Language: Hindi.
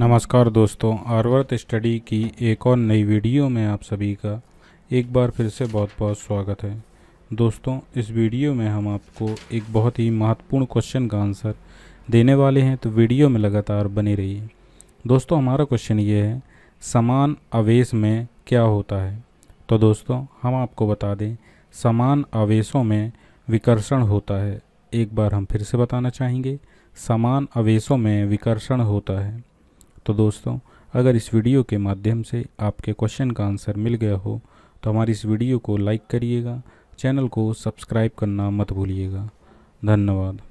नमस्कार दोस्तों आर्वर्थ स्टडी की एक और नई वीडियो में आप सभी का एक बार फिर से बहुत बहुत स्वागत है दोस्तों इस वीडियो में हम आपको एक बहुत ही महत्वपूर्ण क्वेश्चन का आंसर देने वाले हैं तो वीडियो में लगातार बने रहिए दोस्तों हमारा क्वेश्चन ये है समान आवेश में क्या होता है तो दोस्तों हम आपको बता दें समान आवेशों में विकर्षण होता है एक बार हम फिर से बताना चाहेंगे समान आवेशों में विकर्षण होता है तो दोस्तों अगर इस वीडियो के माध्यम से आपके क्वेश्चन का आंसर मिल गया हो तो हमारी इस वीडियो को लाइक करिएगा चैनल को सब्सक्राइब करना मत भूलिएगा धन्यवाद